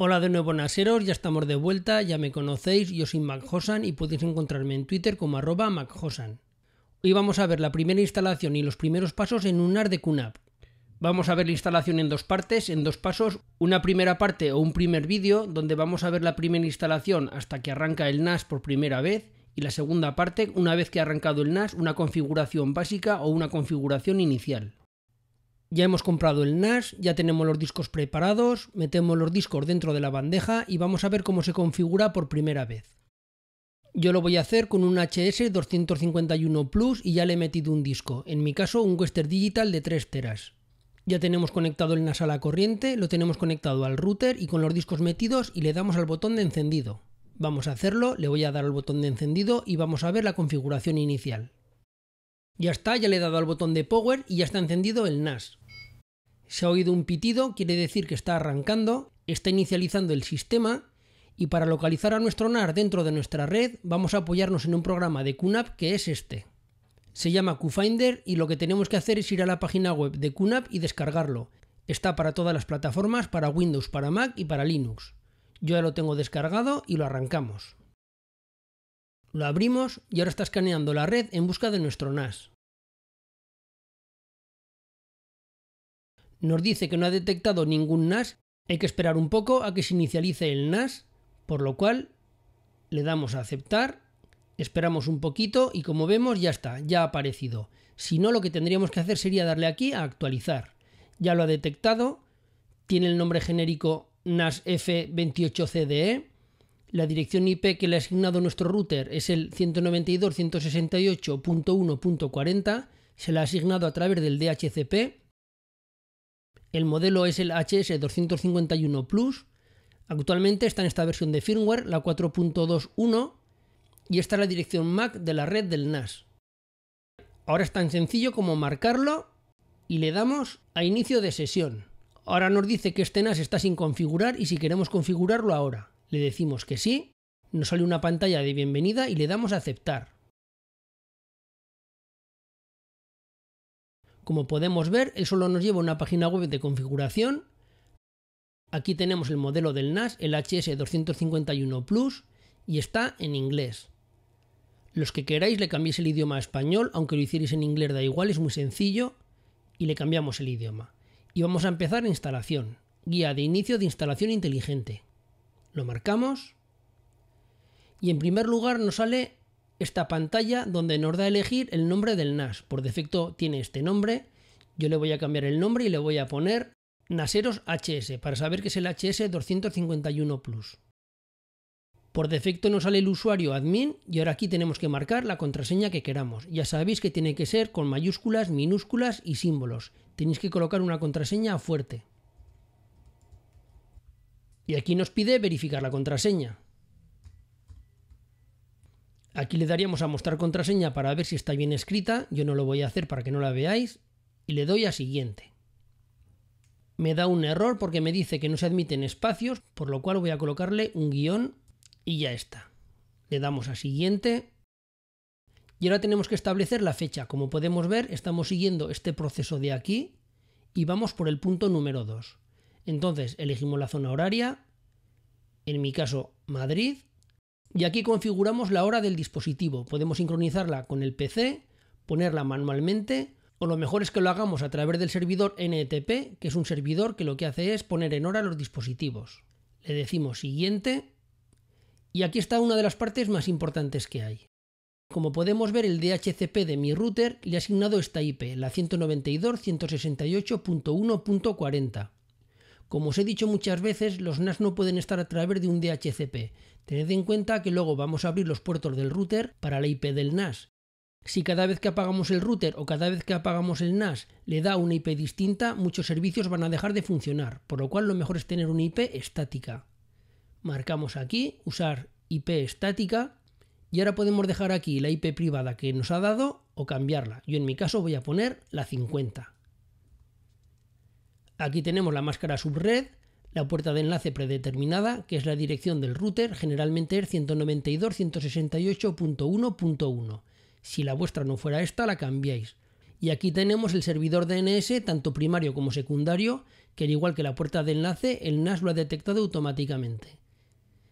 Hola de nuevo Naseros, ya estamos de vuelta, ya me conocéis, yo soy MacHosan y podéis encontrarme en Twitter como arroba MacHosan. Hoy vamos a ver la primera instalación y los primeros pasos en un NAR de QNAP. Vamos a ver la instalación en dos partes, en dos pasos, una primera parte o un primer vídeo donde vamos a ver la primera instalación hasta que arranca el NAS por primera vez y la segunda parte, una vez que ha arrancado el NAS, una configuración básica o una configuración inicial ya hemos comprado el NAS, ya tenemos los discos preparados, metemos los discos dentro de la bandeja y vamos a ver cómo se configura por primera vez. Yo lo voy a hacer con un HS 251 Plus y ya le he metido un disco, en mi caso un Western Digital de 3 teras. Ya tenemos conectado el NAS a la corriente, lo tenemos conectado al router y con los discos metidos y le damos al botón de encendido. Vamos a hacerlo, le voy a dar al botón de encendido y vamos a ver la configuración inicial. Ya está, ya le he dado al botón de power y ya está encendido el NAS. Se ha oído un pitido, quiere decir que está arrancando, está inicializando el sistema y para localizar a nuestro NAS dentro de nuestra red vamos a apoyarnos en un programa de QNAP que es este. Se llama QFinder y lo que tenemos que hacer es ir a la página web de QNAP y descargarlo. Está para todas las plataformas, para Windows, para Mac y para Linux. Yo ya lo tengo descargado y lo arrancamos. Lo abrimos y ahora está escaneando la red en busca de nuestro NAS. Nos dice que no ha detectado ningún NAS. Hay que esperar un poco a que se inicialice el NAS, por lo cual le damos a aceptar, esperamos un poquito y como vemos ya está, ya ha aparecido. Si no, lo que tendríamos que hacer sería darle aquí a actualizar. Ya lo ha detectado, tiene el nombre genérico NAS F28CDE, la dirección IP que le ha asignado nuestro router es el 192.168.1.40, se la ha asignado a través del DHCP, el modelo es el HS251 Plus. Actualmente está en esta versión de firmware, la 4.21, y está la dirección MAC de la red del NAS. Ahora es tan sencillo como marcarlo y le damos a inicio de sesión. Ahora nos dice que este NAS está sin configurar y si queremos configurarlo ahora, le decimos que sí, nos sale una pantalla de bienvenida y le damos a aceptar. Como podemos ver, él solo nos lleva a una página web de configuración. Aquí tenemos el modelo del NAS, el HS251 Plus, y está en inglés. Los que queráis le cambiéis el idioma a español, aunque lo hicierais en inglés da igual, es muy sencillo, y le cambiamos el idioma. Y vamos a empezar instalación, guía de inicio de instalación inteligente. Lo marcamos y en primer lugar nos sale esta pantalla donde nos da a elegir el nombre del NAS. Por defecto tiene este nombre. Yo le voy a cambiar el nombre y le voy a poner Naseros HS para saber que es el HS251 Plus. Por defecto nos sale el usuario admin y ahora aquí tenemos que marcar la contraseña que queramos. Ya sabéis que tiene que ser con mayúsculas, minúsculas y símbolos. Tenéis que colocar una contraseña fuerte. Y aquí nos pide verificar la contraseña. Aquí le daríamos a mostrar contraseña para ver si está bien escrita, yo no lo voy a hacer para que no la veáis, y le doy a siguiente. Me da un error porque me dice que no se admiten espacios, por lo cual voy a colocarle un guión y ya está. Le damos a siguiente. Y ahora tenemos que establecer la fecha. Como podemos ver, estamos siguiendo este proceso de aquí y vamos por el punto número 2. Entonces elegimos la zona horaria, en mi caso Madrid, y aquí configuramos la hora del dispositivo. Podemos sincronizarla con el PC, ponerla manualmente, o lo mejor es que lo hagamos a través del servidor NTP, e que es un servidor que lo que hace es poner en hora los dispositivos. Le decimos siguiente, y aquí está una de las partes más importantes que hay. Como podemos ver, el DHCP de mi router le ha asignado esta IP, la 192.168.1.40. Como os he dicho muchas veces, los NAS no pueden estar a través de un DHCP. Tened en cuenta que luego vamos a abrir los puertos del router para la IP del NAS. Si cada vez que apagamos el router o cada vez que apagamos el NAS le da una IP distinta, muchos servicios van a dejar de funcionar, por lo cual lo mejor es tener una IP estática. Marcamos aquí, usar IP estática, y ahora podemos dejar aquí la IP privada que nos ha dado o cambiarla. Yo en mi caso voy a poner la 50. Aquí tenemos la máscara subred, la puerta de enlace predeterminada, que es la dirección del router, generalmente es 192.168.1.1. Si la vuestra no fuera esta, la cambiáis. Y aquí tenemos el servidor DNS, tanto primario como secundario, que al igual que la puerta de enlace, el NAS lo ha detectado automáticamente.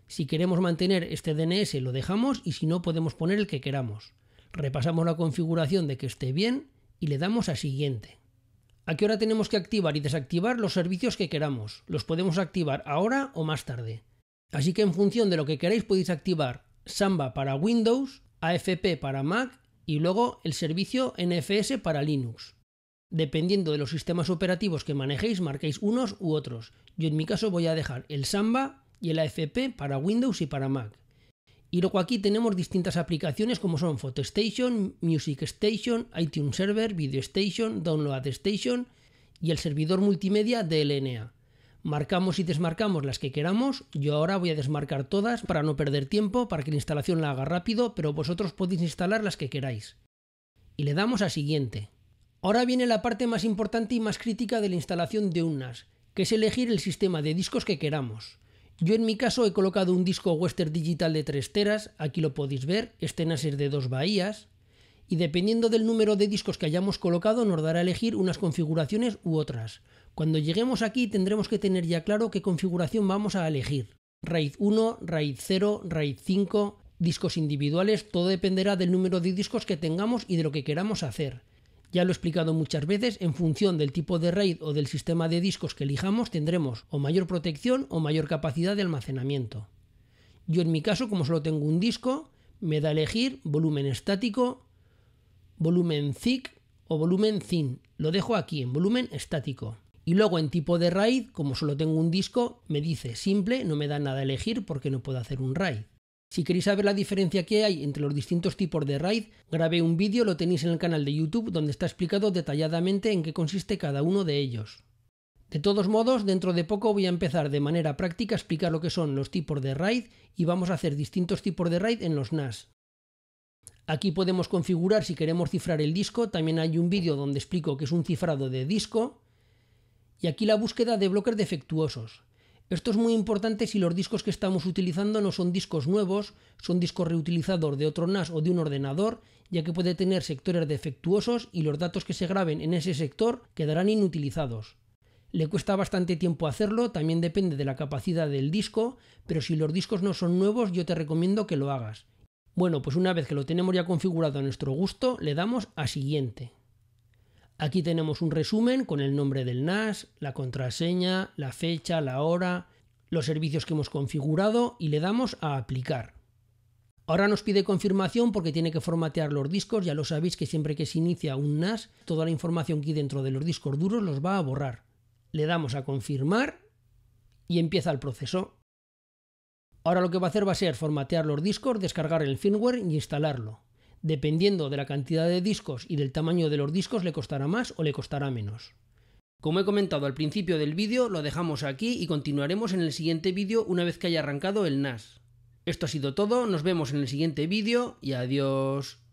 Si queremos mantener este DNS lo dejamos y si no podemos poner el que queramos. Repasamos la configuración de que esté bien y le damos a siguiente. ¿A qué hora tenemos que activar y desactivar los servicios que queramos. Los podemos activar ahora o más tarde. Así que en función de lo que queráis podéis activar Samba para Windows, AFP para Mac y luego el servicio NFS para Linux. Dependiendo de los sistemas operativos que manejéis, marquéis unos u otros. Yo en mi caso voy a dejar el Samba y el AFP para Windows y para Mac. Y luego aquí tenemos distintas aplicaciones como son Photo Station, Music Station, iTunes Server, Video Station, Download Station y el servidor multimedia de LNA. Marcamos y desmarcamos las que queramos. Yo ahora voy a desmarcar todas para no perder tiempo, para que la instalación la haga rápido, pero vosotros podéis instalar las que queráis. Y le damos a siguiente. Ahora viene la parte más importante y más crítica de la instalación de un NAS, que es elegir el sistema de discos que queramos. Yo en mi caso he colocado un disco Western Digital de 3 teras, aquí lo podéis ver, este NAS de dos bahías, y dependiendo del número de discos que hayamos colocado nos dará a elegir unas configuraciones u otras. Cuando lleguemos aquí tendremos que tener ya claro qué configuración vamos a elegir. RAID 1, RAID 0, RAID 5, discos individuales, todo dependerá del número de discos que tengamos y de lo que queramos hacer. Ya lo he explicado muchas veces, en función del tipo de RAID o del sistema de discos que elijamos tendremos o mayor protección o mayor capacidad de almacenamiento. Yo en mi caso, como solo tengo un disco, me da a elegir volumen estático, volumen thick o volumen thin. Lo dejo aquí en volumen estático. Y luego en tipo de RAID, como solo tengo un disco, me dice simple, no me da nada a elegir porque no puedo hacer un RAID. Si queréis saber la diferencia que hay entre los distintos tipos de raid, grabé un vídeo, lo tenéis en el canal de YouTube donde está explicado detalladamente en qué consiste cada uno de ellos. De todos modos, dentro de poco voy a empezar de manera práctica a explicar lo que son los tipos de RAID y vamos a hacer distintos tipos de RAID en los NAS. Aquí podemos configurar si queremos cifrar el disco, también hay un vídeo donde explico que es un cifrado de disco. Y aquí la búsqueda de bloques defectuosos. Esto es muy importante si los discos que estamos utilizando no son discos nuevos, son discos reutilizados de otro NAS o de un ordenador, ya que puede tener sectores defectuosos y los datos que se graben en ese sector quedarán inutilizados. Le cuesta bastante tiempo hacerlo, también depende de la capacidad del disco, pero si los discos no son nuevos yo te recomiendo que lo hagas. Bueno, pues una vez que lo tenemos ya configurado a nuestro gusto, le damos a siguiente. Aquí tenemos un resumen con el nombre del NAS, la contraseña, la fecha, la hora, los servicios que hemos configurado y le damos a aplicar. Ahora nos pide confirmación porque tiene que formatear los discos, ya lo sabéis que siempre que se inicia un NAS, toda la información que hay dentro de los discos duros los va a borrar. Le damos a confirmar y empieza el proceso. Ahora lo que va a hacer va a ser formatear los discos, descargar el firmware y instalarlo dependiendo de la cantidad de discos y del tamaño de los discos le costará más o le costará menos. Como he comentado al principio del vídeo, lo dejamos aquí y continuaremos en el siguiente vídeo una vez que haya arrancado el NAS. Esto ha sido todo, nos vemos en el siguiente vídeo y adiós.